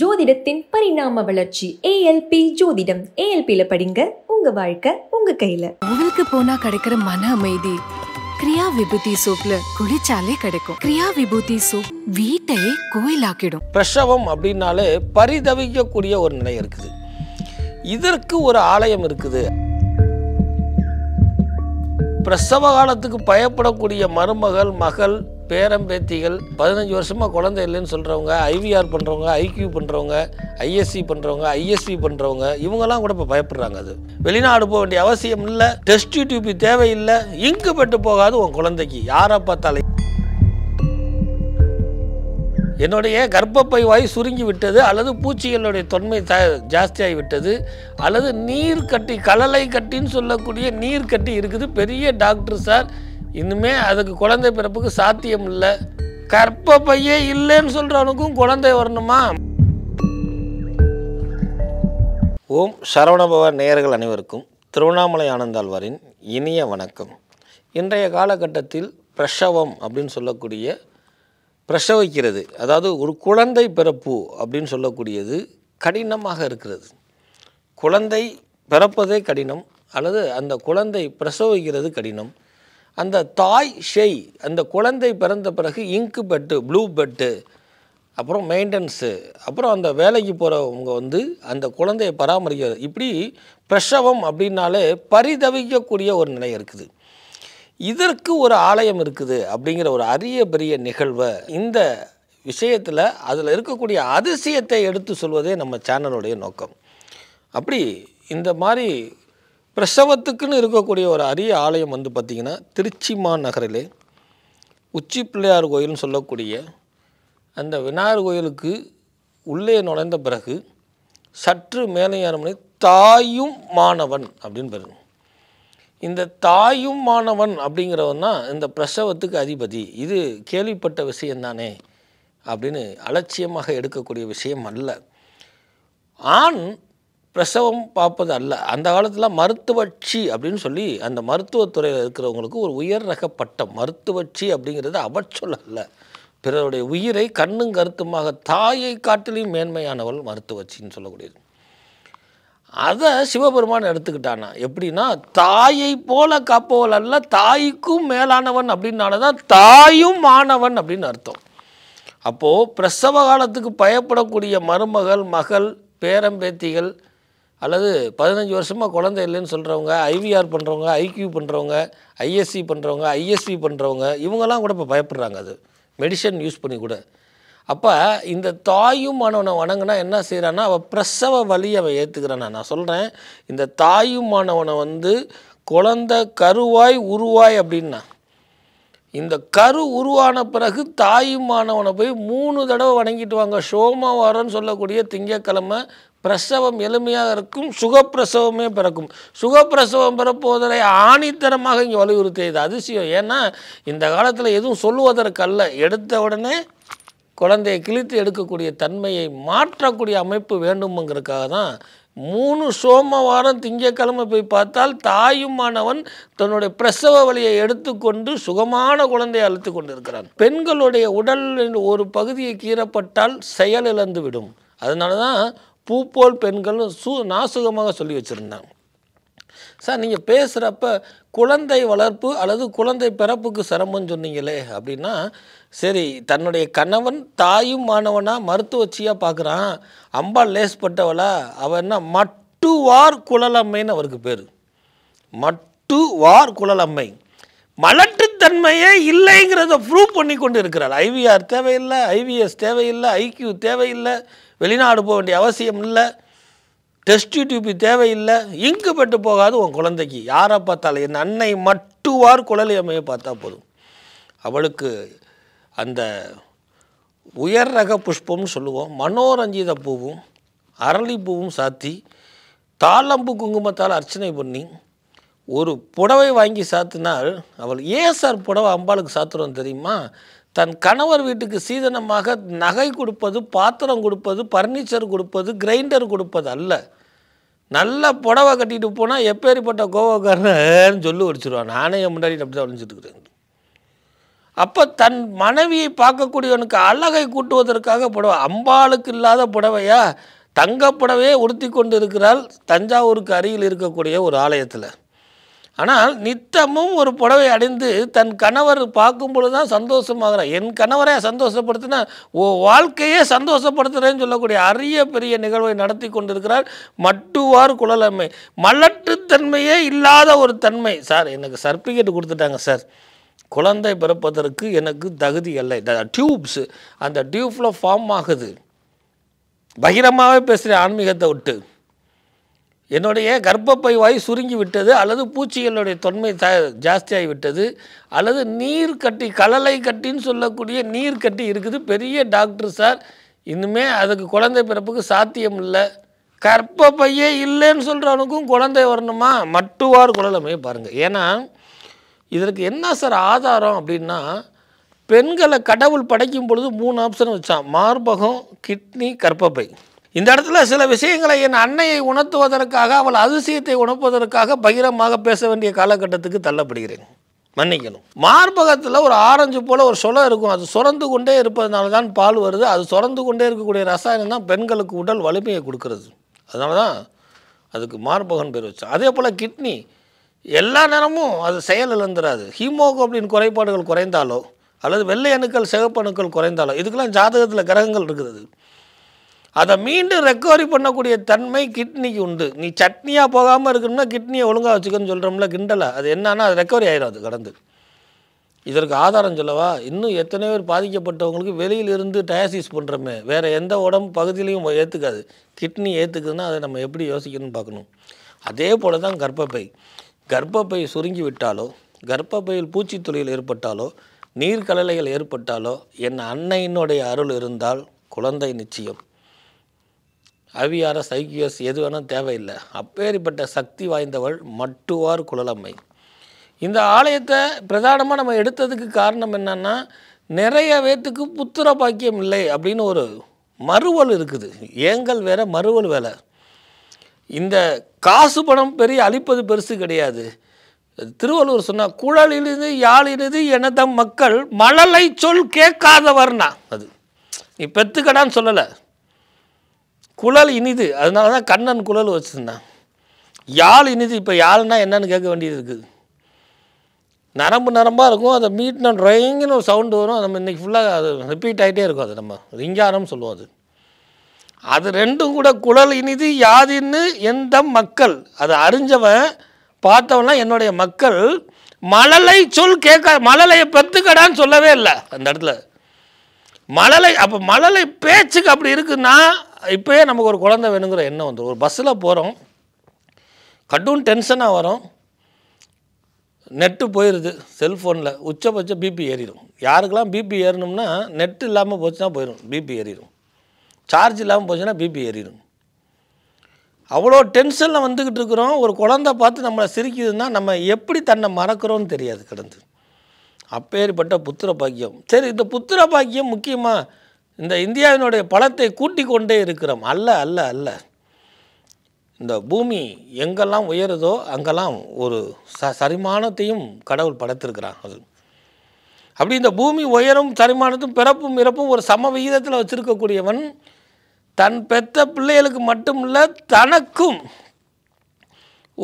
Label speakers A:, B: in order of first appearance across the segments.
A: ஜோதிடத்தின் பரிணாம வளர்ச்சி ஏஎல்பி ஜோதிடம் ஏஎல்பியில படிங்க உங்க வாழ்க்கை உங்க கையில உங்களுக்கு போனா கிடைக்கிற மன அமைதி கிரியா விபூதி சோப்ல குளிச்சாலே கிடைக்கும் கிரியா விபூதி சோப் வீட்டை கோயிலாக்கிடும் பிரசவம் அப்படின்னாலே பரிதவிக்கக்கூடிய ஒரு நிலை இருக்குது இதற்கு ஒரு ஆலயம் இருக்குது பிரசவ காலத்துக்கு பயப்படக்கூடிய மருமகள் மகள் பேரம்பேத்திகள் பதினஞ்சு வருஷமாக குழந்தை இல்லைன்னு சொல்கிறவங்க ஐவிஆர் பண்ணுறவங்க ஐக்யூ பண்ணுறவங்க ஐஎஸ்சி பண்ணுறவங்க ஐஎஸ்சி பண்ணுறவங்க இவங்கெல்லாம் கூட இப்போ பயப்படுறாங்க அது வெளிநாடு போக வேண்டிய அவசியம் இல்லை டெஸ்ட் டியூபி தேவையில்லை இங்கு பெட்டு போகாது உன் குழந்தைக்கு யாரை பார்த்தாலே என்னுடைய கர்ப்பப்பை வாய் சுருங்கி விட்டது அல்லது பூச்சிகளுடைய தொன்மை த ஜாஸ்தியாகி விட்டது அல்லது நீர் கட்டி கலலை கட்டின்னு சொல்லக்கூடிய நீர் கட்டி இருக்குது பெரிய டாக்டர் சார் இன்னுமே அதுக்கு குழந்தை பிறப்புக்கு சாத்தியம் இல்லை கற்ப பையே இல்லைன்னு சொல்கிறவனுக்கும் குழந்தை வரணுமா ஓம் சரவணபவ நேயர்கள் அனைவருக்கும் திருவண்ணாமலை ஆனந்தாழ்வாரின் இனிய வணக்கம் இன்றைய காலகட்டத்தில் பிரசவம் அப்படின்னு சொல்லக்கூடிய பிரசவிக்கிறது அதாவது ஒரு குழந்தை பிறப்பு அப்படின்னு சொல்லக்கூடியது கடினமாக இருக்கிறது குழந்தை பிறப்பதே கடினம் அல்லது அந்த குழந்தை பிரசவிக்கிறது கடினம் அந்த தாய் ஷெய் அந்த குழந்தை பிறந்த பிறகு இங்கு பெட்டு ப்ளூ பெட்டு அப்புறம் மெயின்டெனன்ஸு அப்புறம் அந்த வேலைக்கு போகிறவங்க வந்து அந்த குழந்தையை பராமரிக்கிறது இப்படி பிரசவம் அப்படின்னாலே பரிதவிக்கக்கூடிய ஒரு நிலை இருக்குது இதற்கு ஒரு ஆலயம் இருக்குது அப்படிங்கிற ஒரு அரிய பெரிய நிகழ்வை இந்த விஷயத்தில் அதில் இருக்கக்கூடிய அதிசயத்தை எடுத்து சொல்வதே நம்ம சேனலுடைய நோக்கம் அப்படி இந்த மாதிரி பிரசவத்துக்குன்னு இருக்கக்கூடிய ஒரு அரிய ஆலயம் வந்து பார்த்திங்கன்னா திருச்சி மாநகரிலே உச்சி பிள்ளையார் கோயில்னு சொல்லக்கூடிய அந்த விநாயகர் கோயிலுக்கு உள்ளே நுழைந்த பிறகு சற்று மேலே யாருமே தாயும் மாணவன் அப்படின்னு பாருங்க இந்த தாயும் மாணவன் அப்படிங்கிறவன் தான் இந்த பிரசவத்துக்கு அதிபதி இது கேள்விப்பட்ட விஷயந்தானே அப்படின்னு அலட்சியமாக எடுக்கக்கூடிய விஷயம் அல்ல ஆண் பிரசவம் பார்ப்பது அல்ல அந்த காலத்தில் மருத்துவச்சி அப்படின்னு சொல்லி அந்த மருத்துவத்துறையில் இருக்கிறவங்களுக்கு ஒரு உயர் ரக பட்டம் மருத்துவச்சி அப்படிங்கிறது அவச்சொல் அல்ல பிறருடைய உயிரை கண்ணும் கருத்துமாக தாயை காட்டிலையும் மேன்மையானவள் மருத்துவச்சின்னு சொல்லக்கூடியது அதை சிவபெருமான் எடுத்துக்கிட்டானா எப்படின்னா தாயை போல காப்பவள் அல்ல தாய்க்கும் மேலானவன் அப்படின்னால தான் தாயும் மாணவன் அப்படின்னு அர்த்தம் அப்போது பிரசவ காலத்துக்கு பயப்படக்கூடிய மருமகள் மகள் பேரம்பேத்திகள் அல்லது பதினஞ்சு வருஷமாக குழந்தை இல்லைன்னு சொல்கிறவங்க ஐவிஆர் பண்ணுறவங்க ஐக்யூ பண்ணுறவங்க ஐஎஸ்சி பண்ணுறவங்க ஐஎஸ்சி பண்ணுறவங்க இவங்கெல்லாம் கூட இப்போ பயப்படுறாங்க அது மெடிசன் யூஸ் பண்ணி கூட அப்போ இந்த தாயும் மாணவனை வணங்கினா என்ன செய்கிறான்னா அவள் பிரசவ வழி அவன் ஏற்றுக்கிறானா நான் சொல்கிறேன் இந்த தாயும் மாணவனை வந்து குழந்த கருவாய் உருவாய் அப்படின்னா இந்த கரு உருவான பிறகு தாயும் மாணவனை போய் மூணு தடவை வணங்கிட்டு வாங்க சோமவாரம்னு சொல்லக்கூடிய திங்கக்கிழமை பிரசவம் எளிமையாக இருக்கும் சுகப்பிரசவமே பிறக்கும் சுகப்பிரசவம் பிறப்புவதை ஆணித்தரமாக இங்கே வலியுறுத்தியது அதிசயம் ஏன்னா இந்த காலத்தில் எதுவும் சொல்லுவதற்கல்ல எடுத்த உடனே குழந்தையை கிழித்து எடுக்கக்கூடிய தன்மையை மாற்றக்கூடிய அமைப்பு வேண்டுமுங்கிறதுக்காக தான் மூணு சோமவாரம் திங்கக்கிழமை போய் பார்த்தால் தாயுமானவன் தன்னுடைய பிரசவ வழியை எடுத்துக்கொண்டு சுகமான குழந்தையை அழுத்து கொண்டிருக்கிறான் பெண்களுடைய உடலின் ஒரு பகுதியை கீறப்பட்டால் செயல் இழந்துவிடும் அதனால தான் பூப்போல் பெண்கள் சு நாசுகமாக சொல்லி வச்சுருந்தாங்க சார் நீங்கள் பேசுகிறப்ப குழந்தை வளர்ப்பு அல்லது குழந்தை பிறப்புக்கு சிரமம்னு சொன்னீங்களே அப்படின்னா சரி தன்னுடைய கணவன் தாயும் மாணவனாக மருத்துவச்சியாக பார்க்குறான் அம்பா லேஸ்பட்டவளா பட்டவளா என்ன மட்டு மட்டுவார் குழலம்மைன்னு அவருக்கு பேர் மட்டுவார் குழலம்மை மலட்டுத்தன்மையே இல்லைங்கிறத ப்ரூவ் பண்ணி கொண்டு இருக்கிறாள் ஐவிஆர் தேவையில்லை ஐவிஎஸ் தேவையில்லை ஐக்யூ தேவையில்லை வெளிநாடு போக வேண்டிய அவசியம் இல்லை டெஸ்ட் டியூபி தேவையில்லை இங்கு பெட்டு போகாது உன் குழந்தைக்கு யாரை பார்த்தாலும் என் அன்னை மட்டுவார் குழலி அம்மையை பார்த்தா போதும் அவளுக்கு அந்த உயர் ரக புஷ்பம்னு சொல்லுவோம் மனோரஞ்சித பூவும் அரளி பூவும் சாத்தி தாளம்பு குங்குமத்தால் அர்ச்சனை பண்ணி ஒரு புடவை வாங்கி சாத்தினால் அவள் ஏன் சார் புடவை அம்பாளுக்கு சாத்துறோம் தெரியுமா தன் கணவர் வீட்டுக்கு சீதனமாக நகை கொடுப்பது பாத்திரம் கொடுப்பது பர்னிச்சர் கொடுப்பது கிரைண்டர் கொடுப்பது அல்ல நல்ல புடவை கட்டிட்டு போனால் எப்பேறிப்பட்ட கோவக்காரன்னு சொல்லி ஒடிச்சிருவான் நானே என் முன்னாடி அப்படி தான் ஒழிஞ்சிட்டு அப்போ தன் மனைவியை பார்க்கக்கூடியவனுக்கு அழகை கூட்டுவதற்காக புடவை அம்பாளுக்கு இல்லாத புடவையா தங்கப்புடவையே உடுத்தி கொண்டு இருக்கிறாள் தஞ்சாவூருக்கு அருகில் இருக்கக்கூடிய ஒரு ஆலயத்தில் ஆனால் நித்தமும் ஒரு புடவை அடைந்து தன் கணவர் பார்க்கும் பொழுது தான் சந்தோஷமாகிறார் என் கணவரை சந்தோஷப்படுத்தினா ஓ வாழ்க்கையே சந்தோஷப்படுத்துகிறேன்னு சொல்லக்கூடிய அரிய பெரிய நிகழ்வை நடத்தி கொண்டிருக்கிறார் மட்டுவார் குழலம்மை மலற்றுத்தன்மையே இல்லாத ஒரு தன்மை சார் எனக்கு சர்டிஃபிகேட் கொடுத்துட்டாங்க சார் குழந்தை பிறப்பதற்கு எனக்கு தகுதி இல்லை டியூப்ஸு அந்த டியூப்பில் ஃபார்ம் ஆகுது பகிரமாகவே பேசுகிறேன் ஆன்மீகத்தை விட்டு என்னுடைய கர்ப்பப்பை வாய் சுருங்கி விட்டது அல்லது பூச்சிகளுடைய தொன்மை த ஜாஸ்தியாகி விட்டது அல்லது நீர் கட்டி கலலை கட்டின்னு சொல்லக்கூடிய நீர் கட்டி இருக்குது பெரிய டாக்டர் சார் இனிமேல் அதுக்கு குழந்தை பிறப்புக்கு சாத்தியம் இல்லை கர்ப்பப்பையே இல்லைன்னு சொல்கிறவனுக்கும் குழந்தை வரணுமா மட்டுவார் குழலமே பாருங்கள் ஏன்னா இதற்கு என்ன சார் ஆதாரம் அப்படின்னா பெண்களை கடவுள் படைக்கும் பொழுது மூணு ஆப்ஷன் வச்சான் மார்பகம் கிட்னி கற்பப்பை இந்த இடத்துல சில விஷயங்களை என் அன்னையை உணர்த்துவதற்காக அவள் அதிசயத்தை உணர்ப்பதற்காக பகிரமாக பேச வேண்டிய காலகட்டத்துக்கு தள்ளப்படுகிறேன் மன்னிக்கணும் மார்பகத்தில் ஒரு ஆரஞ்சு போல் ஒரு சொலை இருக்கும் அது சுரந்து கொண்டே இருப்பதனால தான் பால் வருது அது சுரந்து கொண்டே இருக்கக்கூடிய ரசாயனம் தான் பெண்களுக்கு உடல் வலிமையை கொடுக்கறது அதனால தான் அதுக்கு மார்பகன் பேர் வச்சு அதே போல் கிட்னி எல்லா நேரமும் அது செயல் இழந்துடாது ஹீமோகுளோபின் குறைபாடுகள் குறைந்தாலோ அல்லது வெள்ளை அணுக்கள் சிகப்பு அணுக்கள் குறைந்தாலோ இதுக்கெல்லாம் ஜாதகத்தில் கிரகங்கள் இருக்கிறது அதை மீண்டும் ரெக்கவரி பண்ணக்கூடிய தன்மை கிட்னிக்கு உண்டு நீ சட்னியாக போகாமல் இருக்கணும்னா கிட்னியை ஒழுங்காக வச்சுக்கன்னு சொல்கிறோம்ல கிண்டலை அது என்னன்னா அது ரெக்கவரி ஆயிடும் அது கடந்து இதற்கு ஆதாரம் சொல்லவா இன்னும் எத்தனை பேர் பாதிக்கப்பட்டவங்களுக்கு வெளியில் இருந்து டயாசிஸ் பண்ணுறோமே வேறு எந்த உடம்பு பகுதியிலையும் ஏற்றுக்காது கிட்னி ஏற்றுக்குதுன்னா அதை நம்ம எப்படி யோசிக்கணும்னு பார்க்கணும் அதே போல் தான் கர்ப்பப்பை கர்ப்பப்பை சுருங்கி விட்டாலோ கர்ப்பப்பையில் தொழில் ஏற்பட்டாலோ நீர்க்கலலைகள் ஏற்பட்டாலோ என் அன்னையினுடைய அருள் இருந்தால் குழந்தை நிச்சயம் அவியார சைக்கியஸ் எது வேணும் தேவையில்லை அப்பேரிப்பட்ட சக்தி வாய்ந்தவள் மட்டுவார் குழலம்மை இந்த ஆலயத்தை பிரதானமாக நம்ம எடுத்ததுக்கு காரணம் என்னென்னா நிறைய பேர்த்துக்கு புத்திர பாக்கியம் இல்லை அப்படின்னு ஒரு மறுவல் இருக்குது ஏங்கல் வேற மறுவல் வேலை இந்த காசு பணம் பெரிய அழிப்பது பெருசு கிடையாது திருவள்ளுவர் சொன்னால் குழலிலிருந்து யாழிலிருந்து எனதம் மக்கள் மழலை சொல் கேட்காதவர்னா அது நீ பெற்றுக்கடான்னு சொல்லலை குழல் இனிது அதனால தான் கண்ணன் குழல் வச்சுருந்தான் யாழ் இனிது இப்போ யாழ்னா என்னன்னு கேட்க வேண்டியது இருக்குது நரம்பு நரம்பாக இருக்கும் அதை மீட்னா ட்ரைங்கன்னு ஒரு சவுண்டு வரும் நம்ம இன்றைக்கி ஃபுல்லாக அது ரிப்பீட் ஆகிட்டே இருக்கும் அது நம்ம ரிங்காரம் சொல்லுவோம் அது அது ரெண்டும் கூட குழல் இனிது யாதின்னு எந்த மக்கள் அதை அறிஞ்சவன் பார்த்தவனா என்னுடைய மக்கள் மழலை சொல் கேட்க மழலையை பெற்றுக்கடான்னு சொல்லவே இல்லை அந்த இடத்துல மழலை அப்போ மழலை பேச்சுக்கு அப்படி இருக்குன்னா இப்போயே நமக்கு ஒரு குழந்தை வேணுங்கிற எண்ணம் வந்துடும் ஒரு பஸ்ஸில் போகிறோம் கட்டும் டென்ஷனாக வரும் நெட்டு போயிடுது செல்ஃபோனில் உச்சபட்சம் பிபி ஏறிடும் யாருக்கெல்லாம் பிபி ஏறணும்னா நெட் இல்லாமல் போச்சுன்னா போயிடும் பிபி ஏறிடும் சார்ஜ் இல்லாமல் போச்சுன்னா பிபி ஏறிடும் அவ்வளோ டென்ஷனில் வந்துக்கிட்டு இருக்கிறோம் ஒரு குழந்த பார்த்து நம்மளை சிரிக்குதுன்னா நம்ம எப்படி தன்னை மறக்கிறோன்னு தெரியாது கிடந்து அப்பேற்பட்ட புத்திர பாக்கியம் சரி இந்த புத்திர பாக்கியம் முக்கியமாக இந்த இந்தியாவினுடைய பலத்தை கூட்டி கொண்டே இருக்கிறோம் அல்ல அல்ல அல்ல இந்த பூமி எங்கெல்லாம் உயருதோ அங்கெல்லாம் ஒரு ச சரிமானத்தையும் கடவுள் படைத்திருக்கிறான் அது அப்படி இந்த பூமி உயரும் சரிமானத்தும் பிறப்பும் இறப்பும் ஒரு சம விகிதத்தில் வச்சுருக்கக்கூடியவன் தன் பெத்த பிள்ளைகளுக்கு மட்டுமில்ல தனக்கும்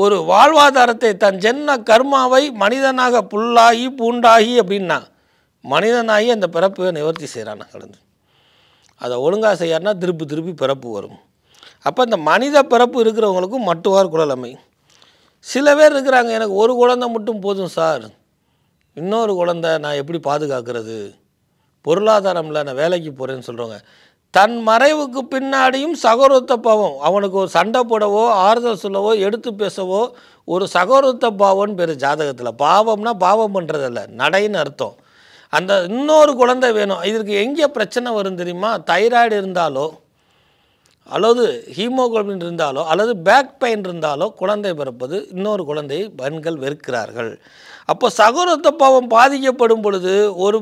A: ஒரு வாழ்வாதாரத்தை தன் ஜென்ன கர்மாவை மனிதனாக புல்லாகி பூண்டாகி அப்படின்னா மனிதனாகி அந்த பிறப்பை நிவர்த்தி செய்கிறான் கடந்து அதை ஒழுங்காக செய்யாருன்னா திருப்பி திருப்பி பிறப்பு வரும் அப்போ இந்த மனித பிறப்பு இருக்கிறவங்களுக்கும் மட்டுவார் குழலமை சில பேர் இருக்கிறாங்க எனக்கு ஒரு குழந்தை மட்டும் போதும் சார் இன்னொரு குழந்தை நான் எப்படி பாதுகாக்கிறது இல்லை நான் வேலைக்கு போகிறேன்னு சொல்கிறோங்க தன் மறைவுக்கு பின்னாடியும் சகோதரத்த பாவம் அவனுக்கு ஒரு சண்டை போடவோ ஆறுதல் சொல்லவோ எடுத்து பேசவோ ஒரு சகோதரத்த பாவம்னு பேர் ஜாதகத்தில் பாவம்னா பாவம் பண்ணுறதில்ல நடைன்னு அர்த்தம் அந்த இன்னொரு குழந்தை வேணும் இதற்கு எங்கே பிரச்சனை வரும் தெரியுமா தைராய்டு இருந்தாலோ அல்லது ஹீமோகுளோபின் இருந்தாலோ அல்லது பேக் பெயின் இருந்தாலோ குழந்தை பிறப்பது இன்னொரு குழந்தையை பெண்கள் வெறுக்கிறார்கள் அப்போ சகோதரத்த பாவம் பாதிக்கப்படும் பொழுது ஒரு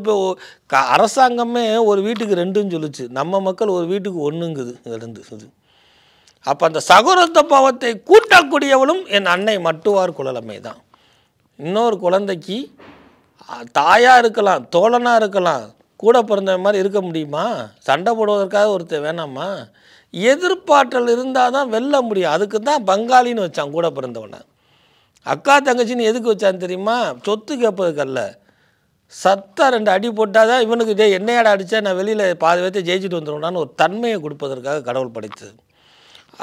A: அரசாங்கமே ஒரு வீட்டுக்கு ரெண்டுன்னு சொல்லுச்சு நம்ம மக்கள் ஒரு வீட்டுக்கு ஒன்றுங்குது இருந்து இது அப்போ அந்த சகோதரத்த பாவத்தை கூட்டக்கூடியவளும் என் அன்னை மட்டுவார் குழலமை தான் இன்னொரு குழந்தைக்கு தாயாக இருக்கலாம் தோழனாக இருக்கலாம் கூட பிறந்த மாதிரி இருக்க முடியுமா சண்டை போடுவதற்காக ஒருத்தர் வேணாமா எதிர்ப்பாற்றல் இருந்தால் தான் வெல்ல முடியும் அதுக்கு தான் பங்காளின்னு வச்சான் கூட பிறந்தவனை அக்கா தங்கச்சின்னு எதுக்கு வச்சான்னு தெரியுமா சொத்து கேட்பதுக்கல்ல சத்தா ரெண்டு அடி போட்டால் தான் இவனுக்கு இதே என்னையாட அடித்தா நான் வெளியில் பாதி பேர்த்து ஜெயிச்சுட்டு வந்துடுவேனான்னு ஒரு தன்மையை கொடுப்பதற்காக கடவுள் படைத்தது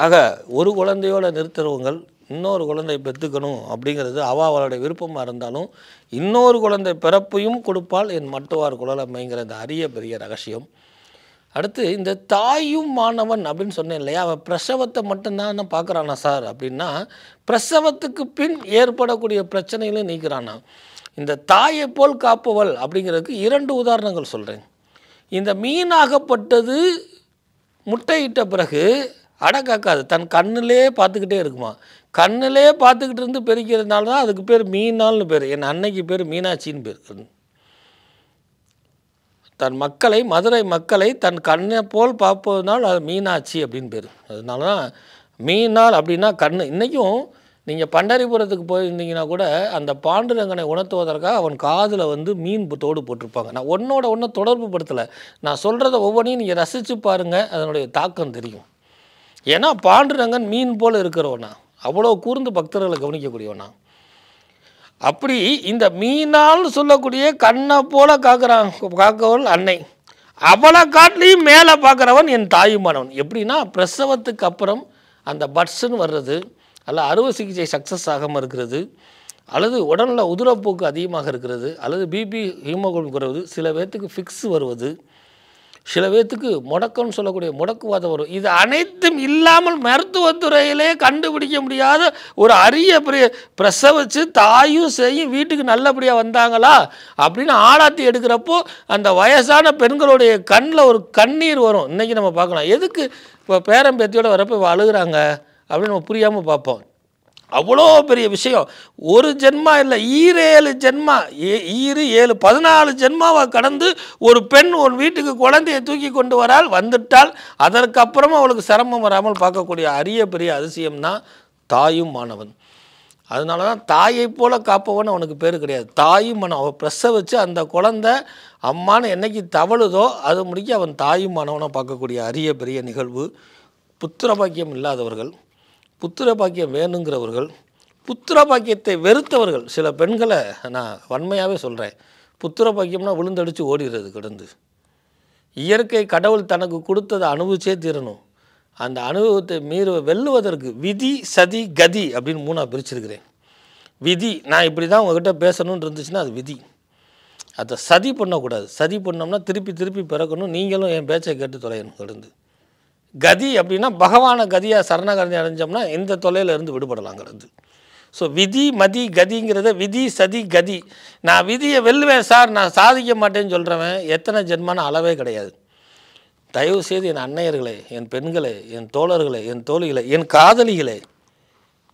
A: ஆக ஒரு குழந்தையோட நிறுத்துறவங்கள் இன்னொரு குழந்தை பெற்றுக்கணும் அப்படிங்கிறது அவ அவளுடைய விருப்பமாக இருந்தாலும் இன்னொரு குழந்தை பிறப்பையும் கொடுப்பால் என் மட்டுவார் குழலம்மைங்கிற இந்த அரிய பெரிய ரகசியம் அடுத்து இந்த தாயும் மாணவன் அப்படின்னு சொன்னேன் இல்லையா அவன் பிரசவத்தை மட்டும்தான் பார்க்குறானா சார் அப்படின்னா பிரசவத்துக்கு பின் ஏற்படக்கூடிய பிரச்சனைகளையும் நீக்கிறானா இந்த தாயை போல் காப்பவள் அப்படிங்கிறதுக்கு இரண்டு உதாரணங்கள் சொல்கிறேன் இந்த மீனாகப்பட்டது முட்டையிட்ட பிறகு அட காக்காது தன் கண்ணிலே பார்த்துக்கிட்டே இருக்குமா கண்ணிலே பார்த்துக்கிட்டு இருந்து பெருக்கிறதுனால தான் அதுக்கு பேர் மீனால்னு பேர் என் அன்னைக்கு பேர் மீனாட்சின்னு பேர் தன் மக்களை மதுரை மக்களை தன் கண்ணை போல் பார்ப்பதுனால் அது மீனாட்சி அப்படின்னு பேர் அதனால தான் மீனால் அப்படின்னா கண் இன்றைக்கும் நீங்கள் பண்டரிபுரத்துக்கு போயிருந்தீங்கன்னா கூட அந்த பாண்டுரங்கனை உணர்த்துவதற்காக அவன் காதில் வந்து மீன் தோடு போட்டிருப்பாங்க நான் ஒன்றோட ஒன்றை தொடர்பு படுத்தலை நான் சொல்கிறத ஒவ்வொன்றையும் நீங்கள் ரசித்து பாருங்கள் அதனுடைய தாக்கம் தெரியும் ஏன்னா பாண்டுரங்கன் மீன் போல் இருக்கிறவனா அவ்வளோ கூர்ந்து பக்தர்களை கவனிக்கக்கூடியவனா அப்படி இந்த மீனால் சொல்லக்கூடிய கண்ணை போல காக்கிறான் காக்கவள் அன்னை அவளை காட்டிலையும் மேலே பார்க்குறவன் என் தாயுமானவன் எப்படின்னா பிரசவத்துக்கு அப்புறம் அந்த பட்ஸுன்னு வர்றது அல்ல அறுவை சிகிச்சை சக்ஸஸ் ஆகாமல் இருக்கிறது அல்லது உடலில் உதிரப்போக்கு அதிகமாக இருக்கிறது அல்லது பிபி ஹீமோகுளம் குறைவது சில பேர்த்துக்கு ஃபிக்ஸ் வருவது சில பேர்த்துக்கு முடக்கம்னு சொல்லக்கூடிய முடக்குவாதம் வரும் இது அனைத்தும் இல்லாமல் மருத்துவத்துறையிலே கண்டுபிடிக்க முடியாத ஒரு அரிய பிரசவிச்சு தாயும் செய்யும் வீட்டுக்கு நல்லபடியாக வந்தாங்களா அப்படின்னு ஆடாத்தி எடுக்கிறப்போ அந்த வயசான பெண்களுடைய கண்ணில் ஒரு கண்ணீர் வரும் இன்றைக்கி நம்ம பார்க்கலாம் எதுக்கு இப்போ பேரம்பேத்தியோட வரப்போ அழுகிறாங்க அப்படின்னு நம்ம புரியாமல் பார்ப்போம் அவ்வளோ பெரிய விஷயம் ஒரு ஜென்மா இல்லை ஈரேழு ஜென்மா ஏ ஈரு ஏழு பதினாலு ஜென்மாவை கடந்து ஒரு பெண் ஒரு வீட்டுக்கு குழந்தையை தூக்கி கொண்டு வரால் வந்துட்டால் அதற்கப்புறம் அவளுக்கு சிரமம் வராமல் பார்க்கக்கூடிய அரிய பெரிய அதிசயம்னா தாயும் மாணவன் அதனால தான் தாயை போல் காப்பவன் அவனுக்கு பேர் கிடையாது தாயும் மனம் அவன் பிரசவிச்சு அந்த குழந்த அம்மானு என்னைக்கு தவழுதோ அது முடிக்க அவன் தாயும் மாணவனாக பார்க்கக்கூடிய அரிய பெரிய நிகழ்வு புத்திர பாக்கியம் இல்லாதவர்கள் புத்திர பாக்கியம் வேணுங்கிறவர்கள் புத்திர பாக்கியத்தை வெறுத்தவர்கள் சில பெண்களை நான் வன்மையாகவே சொல்கிறேன் புத்திர பாக்கியம்னா விழுந்தடிச்சு ஓடிடுறது கிடந்து இயற்கை கடவுள் தனக்கு கொடுத்ததை அனுபவிச்சே தீரணும் அந்த அனுபவத்தை மீற வெல்லுவதற்கு விதி சதி கதி அப்படின்னு மூணாக பிரிச்சிருக்கிறேன் விதி நான் இப்படி தான் உங்ககிட்ட பேசணும்னு இருந்துச்சுன்னா அது விதி அதை சதி பண்ணக்கூடாது சதி பண்ணோம்னா திருப்பி திருப்பி பிறக்கணும் நீங்களும் என் பேச்சை கேட்டு தொலையணும் கிடந்து கதி அப்படின்னா பகவான கதியாக சரணகதி அடைஞ்சோம்னா இந்த தொல்லையிலேருந்து விடுபடலாங்கிறது ஸோ விதி மதி கதிங்கிறத விதி சதி கதி நான் விதியை வெல்லுவேன் சார் நான் சாதிக்க மாட்டேன்னு சொல்கிறவன் எத்தனை ஜென்மான அளவே கிடையாது தயவு செய்து என் அன்னையர்களே என் பெண்களே என் தோழர்களே என் தோழிகளே என் காதலிகளே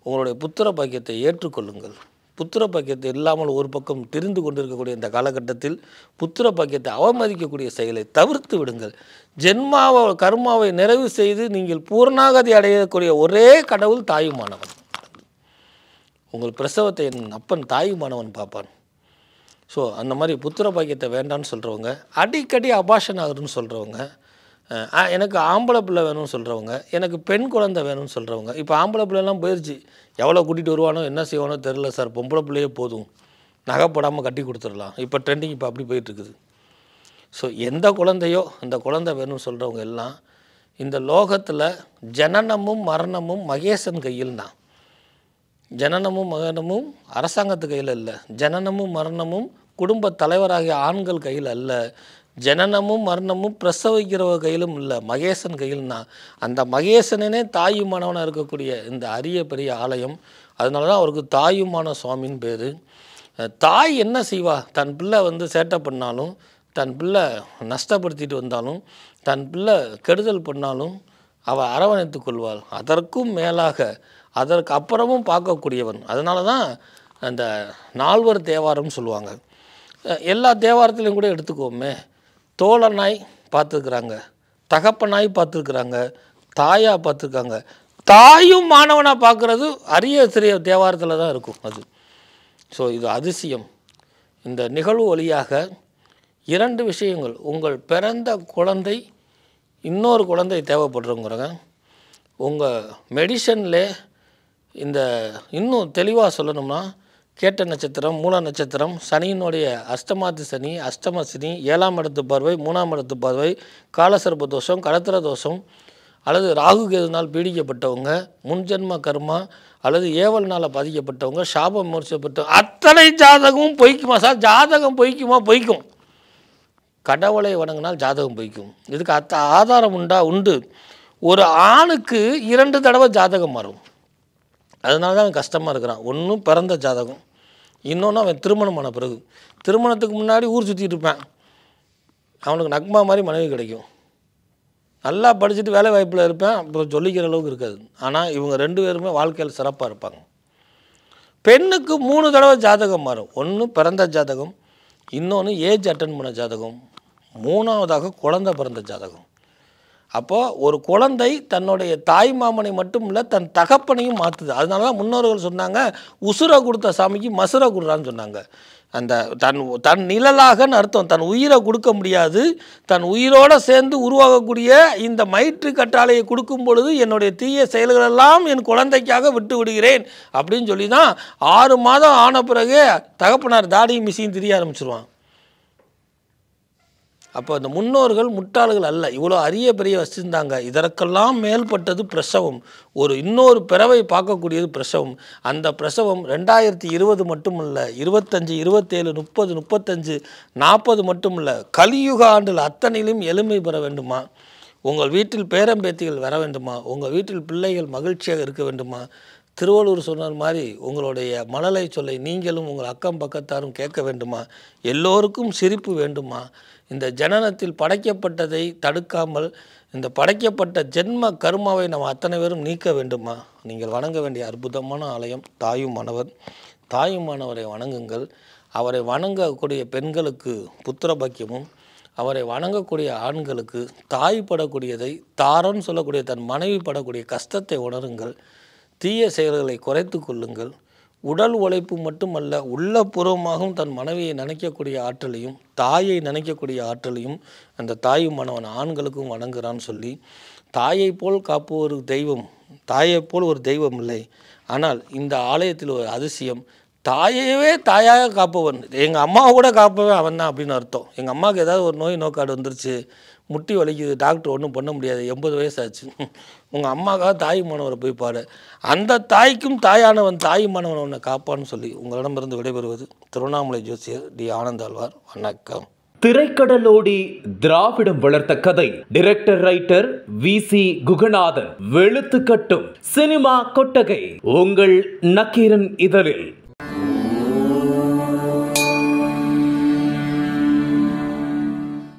A: உங்களுடைய புத்திர பாக்கியத்தை ஏற்றுக்கொள்ளுங்கள் புத்திர பாக்கியத்தை இல்லாமல் ஒரு பக்கம் திரிந்து கொண்டிருக்கக்கூடிய இந்த காலகட்டத்தில் புத்திர பாக்கியத்தை அவமதிக்கக்கூடிய செயலை தவிர்த்து விடுங்கள் ஜென்மாவை கர்மாவை நிறைவு செய்து நீங்கள் பூர்ணாகதி அடையக்கூடிய ஒரே கடவுள் தாயுமானவன் உங்கள் பிரசவத்தை என் அப்பன் தாயுமானவன் பார்ப்பான் ஸோ அந்த மாதிரி புத்திர பாக்கியத்தை வேண்டான்னு சொல்கிறவங்க அடிக்கடி அபாஷன் ஆகுதுன்னு சொல்கிறவங்க எனக்கு ஆம்பளை பிள்ளை வேணும்னு சொல்கிறவங்க எனக்கு பெண் குழந்தை வேணும்னு சொல்கிறவங்க இப்போ ஆம்பளை பிள்ளைலாம் போயிடுச்சு எவ்வளோ கூட்டிகிட்டு வருவானோ என்ன செய்வானோ தெரில சார் பொம்பளை பிள்ளையே போதும் நகைப்படாமல் கட்டி கொடுத்துடலாம் இப்போ ட்ரெண்டிங் இப்போ அப்படி போயிட்டுருக்குது ஸோ எந்த குழந்தையோ அந்த குழந்தை வேணும்னு சொல்கிறவங்க எல்லாம் இந்த லோகத்தில் ஜனனமும் மரணமும் மகேசன் கையில் தான் ஜனனமும் மகனமும் அரசாங்கத்து கையில் இல்லை ஜனனமும் மரணமும் குடும்ப தலைவராகிய ஆண்கள் கையில் அல்ல ஜனனமும் மரணமும் பிரசவிக்கிறவ கையிலும் இல்லை மகேசன் கையிலும் தான் அந்த மகேசனே தாயுமானவனாக இருக்கக்கூடிய இந்த அரிய பெரிய ஆலயம் அதனால தான் அவருக்கு தாயுமான சுவாமின்னு பேர் தாய் என்ன செய்வா தன் பிள்ளை வந்து சேட்டை பண்ணாலும் தன் பிள்ளை நஷ்டப்படுத்திட்டு வந்தாலும் தன் பிள்ளை கெடுதல் பண்ணாலும் அவள் அரவணைத்து கொள்வாள் அதற்கும் மேலாக அதற்கு அப்புறமும் பார்க்கக்கூடியவன் அதனால தான் அந்த நால்வர் தேவாரம்னு சொல்லுவாங்க எல்லா தேவாரத்துலேயும் கூட எடுத்துக்கோமே தோழனாய் பார்த்துருக்குறாங்க தகப்பனாய் பார்த்துருக்குறாங்க தாயாக பார்த்துருக்காங்க தாயும் மாணவனாக பார்க்குறது அரிய சிறிய தேவாரத்தில் தான் இருக்கும் அது ஸோ இது அதிசயம் இந்த நிகழ்வு வழியாக இரண்டு விஷயங்கள் உங்கள் பிறந்த குழந்தை இன்னொரு குழந்தை தேவைப்படுறோங்கிறங்க உங்கள் மெடிசனில் இந்த இன்னும் தெளிவாக சொல்லணும்னா கேட்ட நட்சத்திரம் மூல நட்சத்திரம் சனியினுடைய அஷ்டமாத்து சனி அஷ்டம சனி ஏழாம் இடத்து பார்வை மூணாம் இடத்து பார்வை காலசர்ப தோஷம் கடத்திர தோஷம் அல்லது ராகு கேதுனால் பீடிக்கப்பட்டவங்க முன்ஜென்ம கர்மா அல்லது ஏவல்னால் பாதிக்கப்பட்டவங்க சாபம் விமர்சப்பட்ட அத்தனை ஜாதகமும் பொய்க்குமா சார் ஜாதகம் பொய்க்குமா பொய்க்கும் கடவுளை வணங்கினால் ஜாதகம் பொய்க்கும் இதுக்கு அத்த ஆதாரம் உண்டா உண்டு ஒரு ஆணுக்கு இரண்டு தடவை ஜாதகம் மாறும் அதனால தான் அவன் கஷ்டமாக இருக்கிறான் ஒன்றும் பிறந்த ஜாதகம் இன்னொன்று அவன் திருமணம் பண்ண பிறகு திருமணத்துக்கு முன்னாடி ஊர் சுற்றிட்டு இருப்பேன் அவனுக்கு நக்மா மாதிரி மனைவி கிடைக்கும் நல்லா படிச்சுட்டு வேலை வாய்ப்பில் இருப்பேன் அப்புறம் சொல்லிக்கிற அளவுக்கு இருக்காது ஆனால் இவங்க ரெண்டு பேருமே வாழ்க்கையில் சிறப்பாக இருப்பாங்க பெண்ணுக்கு மூணு தடவை ஜாதகம் மாறும் ஒன்று பிறந்த ஜாதகம் இன்னொன்று ஏஜ் அட்டன் பண்ண ஜாதகம் மூணாவதாக குழந்த பிறந்த ஜாதகம் அப்போது ஒரு குழந்தை தன்னுடைய தாய் மாமனை மட்டும் இல்லை தன் தகப்பனையும் மாற்றுது அதனால தான் முன்னோர்கள் சொன்னாங்க உசுரை கொடுத்த சாமிக்கு மசுரை கொடுறான்னு சொன்னாங்க அந்த தன் தன் நிழலாகன்னு அர்த்தம் தன் உயிரை கொடுக்க முடியாது தன் உயிரோடு சேர்ந்து உருவாகக்கூடிய இந்த மயிற்று கட்டாளையை கொடுக்கும் பொழுது என்னுடைய தீய செயல்களெல்லாம் என் குழந்தைக்காக விட்டு விடுகிறேன் அப்படின்னு சொல்லி தான் ஆறு மாதம் ஆன பிறகு தகப்பனார் தாடியும் மிஷியும் திரிய ஆரம்பிச்சிருவான் அப்போ அந்த முன்னோர்கள் முட்டாள்கள் அல்ல இவ்வளோ அரிய பெரிய வச்சுருந்தாங்க இதற்கெல்லாம் மேல்பட்டது பிரசவம் ஒரு இன்னொரு பிறவை பார்க்கக்கூடியது பிரசவம் அந்த பிரசவம் ரெண்டாயிரத்தி இருபது மட்டுமல்ல இருபத்தஞ்சு இருபத்தேழு முப்பது முப்பத்தஞ்சு நாற்பது மட்டுமல்ல கலியுக ஆண்டில் அத்தனையிலும் எளிமை பெற வேண்டுமா உங்கள் வீட்டில் பேரம்பேத்திகள் வர வேண்டுமா உங்கள் வீட்டில் பிள்ளைகள் மகிழ்ச்சியாக இருக்க வேண்டுமா திருவள்ளுவர் சொன்னார் மாதிரி உங்களுடைய மழலை சொல்லை நீங்களும் உங்கள் அக்கம் பக்கத்தாரும் கேட்க வேண்டுமா எல்லோருக்கும் சிரிப்பு வேண்டுமா இந்த ஜனனத்தில் படைக்கப்பட்டதை தடுக்காமல் இந்த படைக்கப்பட்ட ஜென்ம கர்மாவை நம்ம அத்தனை பேரும் நீக்க வேண்டுமா நீங்கள் வணங்க வேண்டிய அற்புதமான ஆலயம் தாயும் தாயும் மாணவரை வணங்குங்கள் அவரை வணங்கக்கூடிய பெண்களுக்கு புத்திர பாக்கியமும் அவரை வணங்கக்கூடிய ஆண்களுக்கு தாய் படக்கூடியதை தாரன்னு சொல்லக்கூடிய தன் மனைவி படக்கூடிய கஷ்டத்தை உணருங்கள் தீய செயல்களை குறைத்து கொள்ளுங்கள் உடல் உழைப்பு மட்டுமல்ல உள்ளபூர்வமாகவும் தன் மனைவியை நினைக்கக்கூடிய ஆற்றலையும் தாயை நினைக்கக்கூடிய ஆற்றலையும் அந்த தாயும் மனவன் ஆண்களுக்கும் வணங்குறான்னு சொல்லி தாயை போல் காப்பு ஒரு தெய்வம் தாயை போல் ஒரு தெய்வம் இல்லை ஆனால் இந்த ஆலயத்தில் ஒரு அதிசயம் தாயையவே தாயாக காப்பவன் எங்கள் அம்மாவை கூட காப்பவன் அவன் தான் அப்படின்னு அர்த்தம் எங்கள் அம்மாவுக்கு ஏதாவது ஒரு நோய் நோக்காடு வந்துருச்சு முட்டி வலிக்குது டாக்டர் ஒன்றும் பண்ண முடியாது எண்பது வயசு ஆச்சு உங்கள் அம்மாக்காக தாய் மாணவரை போய் பாடு அந்த தாய்க்கும் தாயானவன் தாய் மாணவன் உன்னை காப்பான்னு சொல்லி உங்களிடமிருந்து விடைபெறுவது திருவண்ணாமலை ஜோசியர் டி ஆனந்தாழ்வார் வணக்கம் திரைக்கடலோடி திராவிடம் வளர்த்த கதை director writer V C Guhanathan வெளுத்து கட்டும் சினிமா கொட்டகை உங்கள் நக்கீரன் இதழில்